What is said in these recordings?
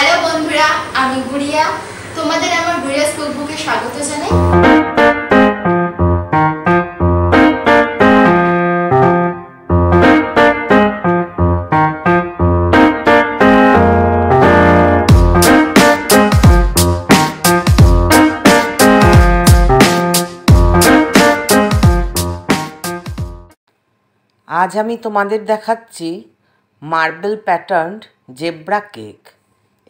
hello বন্ধুরা আমি গুড়িয়া তোমাদের আমার গুড়িয়া স্কুল বুকে স্বাগত জানাই আজ আমি তোমাদের দেখাচ্ছি মার্বেল প্যাটার্ন জেব্রা কেক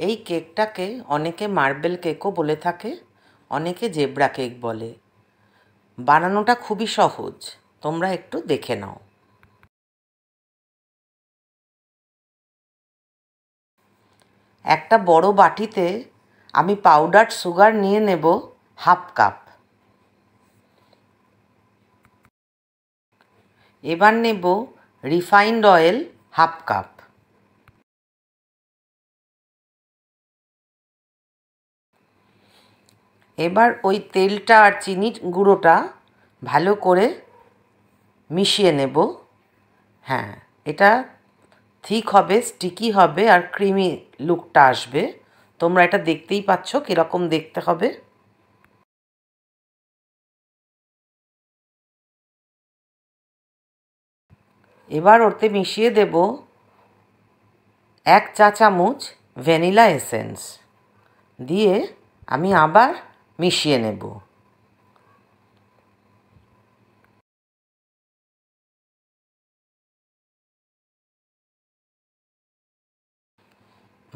এই কেকটাকে অনেকে মার্বেল কেকও বলে থাকে অনেকে জেব্রা কেক বলে বানানোটা খুবই সহজ তোমরা একটু দেখে নাও একটা বড় বাটিতে আমি পাউডার সুগার নিয়ে নেব হাফ কাপ এবার নেব রিফাইন্ড অয়েল হাফ কাপ এবার ওই তেলটা আর চিনির গুঁড়োটা ভালো করে মিশিয়ে নেব হ্যাঁ এটা ঠিক হবে স্টিকি হবে আর ক্রিমি লুকটা আসবে তোমরা এটা দেখতেই পাচ্ছ কীরকম দেখতে হবে এবার ওতে মিশিয়ে দেব এক চা চামচ ভ্যানিলা এসেন্স দিয়ে আমি আবার মিশিয়ে নেব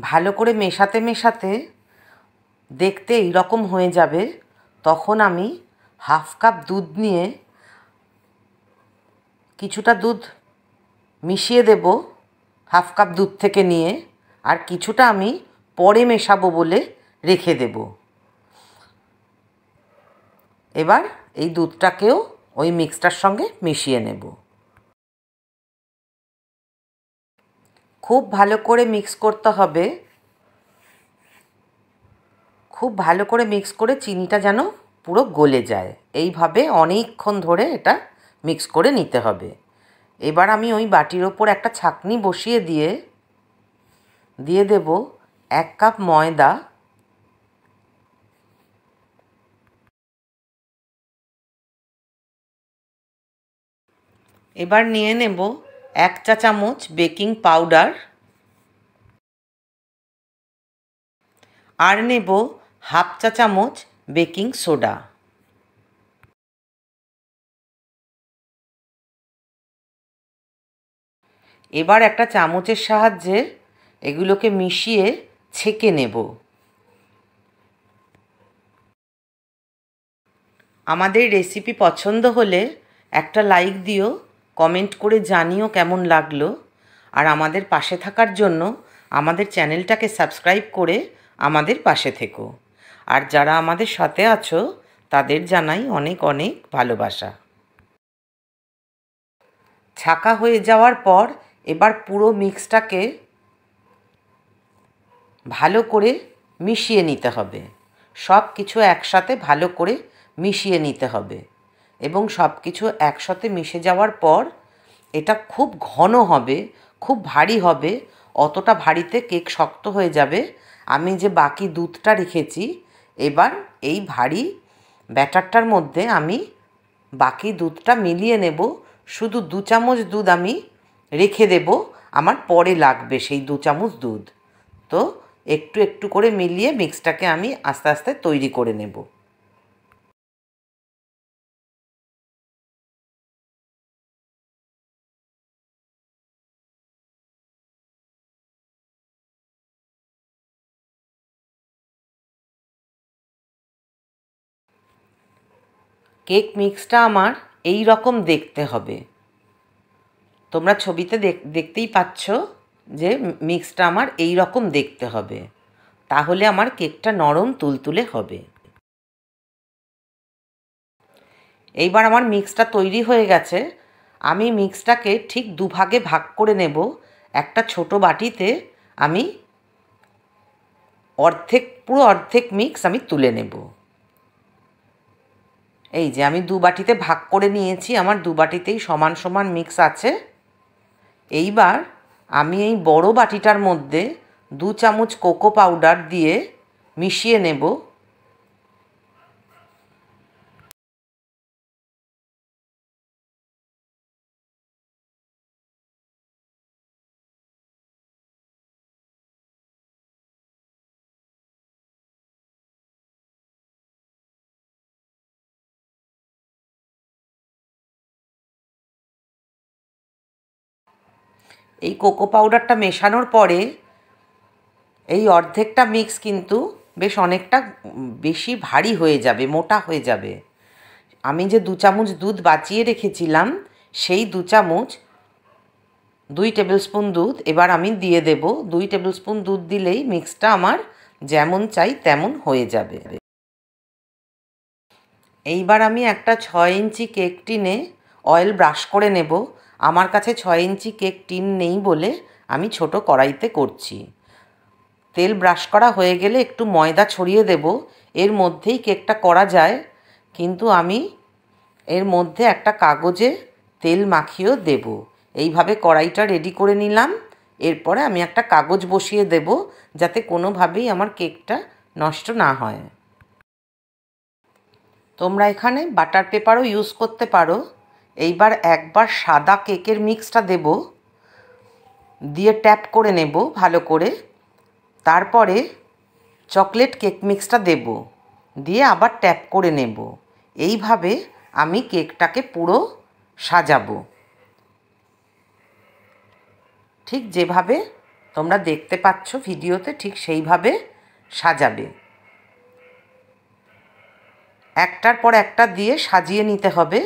ভালো করে মেশাতে মেশাতে দেখতে এইরকম হয়ে যাবে তখন আমি হাফ কাপ দুধ নিয়ে কিছুটা দুধ মিশিয়ে দেব হাফ কাপ দুধ থেকে নিয়ে আর কিছুটা আমি পরে মেশাবো বলে রেখে দেবো এবার এই দুধটাকেও ওই মিক্সটার সঙ্গে মিশিয়ে নেব খুব ভালো করে মিক্স করতে হবে খুব ভালো করে মিক্স করে চিনিটা যেন পুরো গলে যায় এইভাবে অনেকক্ষণ ধরে এটা মিক্স করে নিতে হবে এবার আমি ওই বাটির ওপর একটা ছাকনি বসিয়ে দিয়ে দিয়ে দেব এক কাপ ময়দা এবার নিয়ে নেব এক চা চামচ বেকিং পাউডার আর নেব হাফ চা চামচ বেকিং সোডা এবার একটা চামচের সাহায্যে এগুলোকে মিশিয়ে ছেঁকে নেব আমাদের রেসিপি পছন্দ হলে একটা লাইক দিও কমেন্ট করে জানিও কেমন লাগলো আর আমাদের পাশে থাকার জন্য আমাদের চ্যানেলটাকে সাবস্ক্রাইব করে আমাদের পাশে থেকো আর যারা আমাদের সাথে আছো তাদের জানাই অনেক অনেক ভালোবাসা ছাকা হয়ে যাওয়ার পর এবার পুরো মিক্সটাকে ভালো করে মিশিয়ে নিতে হবে সব কিছু একসাথে ভালো করে মিশিয়ে নিতে হবে এবং সব কিছু একসাথে মিশে যাওয়ার পর এটা খুব ঘন হবে খুব ভারী হবে অতটা ভারীতে কেক শক্ত হয়ে যাবে আমি যে বাকি দুধটা রেখেছি এবার এই ভারী ব্যাটারটার মধ্যে আমি বাকি দুধটা মিলিয়ে নেব শুধু দু চামচ দুধ আমি রেখে দেব আমার পরে লাগবে সেই দু চামচ দুধ তো একটু একটু করে মিলিয়ে মিক্সটাকে আমি আস্তে আস্তে তৈরি করে নেবো কেক মিক্সটা আমার এই রকম দেখতে হবে তোমরা ছবিতে দেখতেই পাচ্ছ যে মিক্সটা আমার এই রকম দেখতে হবে তাহলে আমার কেকটা নরম তুলতুলে হবে এইবার আমার মিক্সটা তৈরি হয়ে গেছে আমি মিক্সটাকে ঠিক দুভাগে ভাগ করে নেব একটা ছোট বাটিতে আমি অর্ধেক পুরো অর্ধেক মিক্স আমি তুলে নেব এই যে আমি দু বাটিতে ভাগ করে নিয়েছি আমার দু বাটিতেই সমান সমান মিক্স আছে এইবার আমি এই বড় বাটিটার মধ্যে দু চামচ কোকো পাউডার দিয়ে মিশিয়ে নেব এই কোকো পাউডারটা মেশানোর পরে এই অর্ধেকটা মিক্স কিন্তু বেশ অনেকটা বেশি ভারী হয়ে যাবে মোটা হয়ে যাবে আমি যে দু চামচ দুধ বাঁচিয়ে রেখেছিলাম সেই দু চামচ দুই স্পুন দুধ এবার আমি দিয়ে দেব দুই স্পুন দুধ দিলেই মিক্সটা আমার যেমন চাই তেমন হয়ে যাবে এইবার আমি একটা ছয় ইঞ্চি কেক টিনে অয়েল ব্রাশ করে নেব আমার কাছে ছয় ইঞ্চি কেক টিন নেই বলে আমি ছোট কড়াইতে করছি তেল ব্রাশ করা হয়ে গেলে একটু ময়দা ছড়িয়ে দেব এর মধ্যেই কেকটা করা যায় কিন্তু আমি এর মধ্যে একটা কাগজে তেল মাখিয়েও দেব এইভাবে কড়াইটা রেডি করে নিলাম এরপরে আমি একটা কাগজ বসিয়ে দেব যাতে কোনোভাবেই আমার কেকটা নষ্ট না হয় তোমরা এখানে বাটার পেপারও ইউজ করতে পারো এইবার একবার সাদা কেকের মিক্সটা দেব দিয়ে ট্যাপ করে নেব ভালো করে তারপরে চকলেট কেক মিক্সটা দেব দিয়ে আবার ট্যাপ করে নেব এইভাবে আমি কেকটাকে পুরো সাজাবো ঠিক যেভাবে তোমরা দেখতে পাচ্ছ ভিডিওতে ঠিক সেইভাবে সাজাবে একটার পর একটা দিয়ে সাজিয়ে নিতে হবে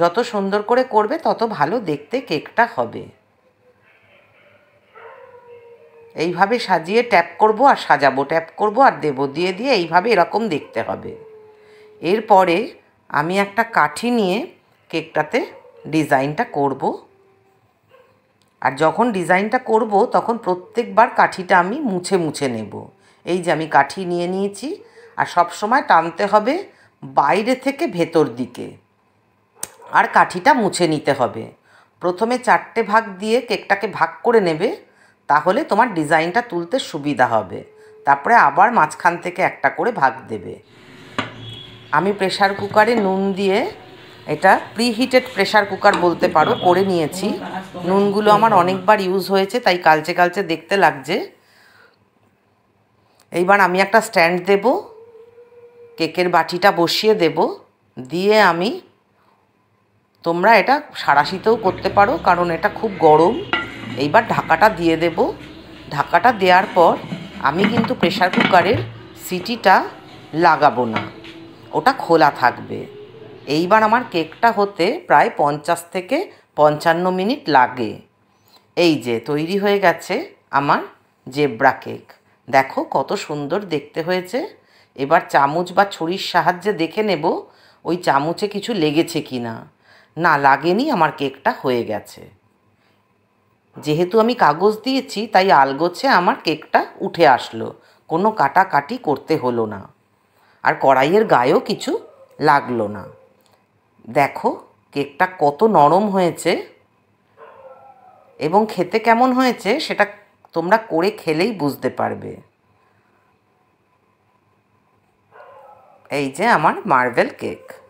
যত সুন্দর করে করবে তত ভালো দেখতে কেকটা হবে এইভাবে সাজিয়ে ট্যাপ করব আর সাজাবো ট্যাপ করব আর দেব দিয়ে দিয়ে এইভাবে এরকম দেখতে হবে এরপরে আমি একটা কাঠি নিয়ে কেকটাতে ডিজাইনটা করব আর যখন ডিজাইনটা করব তখন প্রত্যেকবার কাঠিটা আমি মুছে মুছে নেব এই যে আমি কাঠি নিয়ে নিয়েছি আর সব সময় টানতে হবে বাইরে থেকে ভেতর দিকে আর কাঠিটা মুছে নিতে হবে প্রথমে চারটে ভাগ দিয়ে কেকটাকে ভাগ করে নেবে তাহলে তোমার ডিজাইনটা তুলতে সুবিধা হবে তারপরে আবার মাঝখান থেকে একটা করে ভাগ দেবে আমি প্রেশার কুকারে নুন দিয়ে এটা প্রিহিটেড প্রেশার কুকার বলতে পারো করে নিয়েছি নুনগুলো আমার অনেকবার ইউজ হয়েছে তাই কালচে কালচে দেখতে লাগছে এইবার আমি একটা স্ট্যান্ড দেব কেকের বাটিটা বসিয়ে দেব দিয়ে আমি তোমরা এটা সারাশিতেও করতে পারো কারণ এটা খুব গরম এইবার ঢাকাটা দিয়ে দেব ঢাকাটা দেওয়ার পর আমি কিন্তু প্রেশার কুকারের সিটিটা লাগাবো না ওটা খোলা থাকবে এইবার আমার কেকটা হতে প্রায় পঞ্চাশ থেকে পঞ্চান্ন মিনিট লাগে এই যে তৈরি হয়ে গেছে আমার জেব্রা কেক দেখো কত সুন্দর দেখতে হয়েছে এবার চামচ বা ছুরির সাহায্যে দেখে নেব ওই চামচে কিছু লেগেছে কি না না লাগেনি আমার কেকটা হয়ে গেছে যেহেতু আমি কাগজ দিয়েছি তাই আলগোছে আমার কেকটা উঠে আসলো কোনো কাটাকাটি করতে হলো না আর কড়াইয়ের গায়েও কিছু লাগলো না দেখো কেকটা কত নরম হয়েছে এবং খেতে কেমন হয়েছে সেটা তোমরা করে খেলেই বুঝতে পারবে এই যে আমার মার্বেল কেক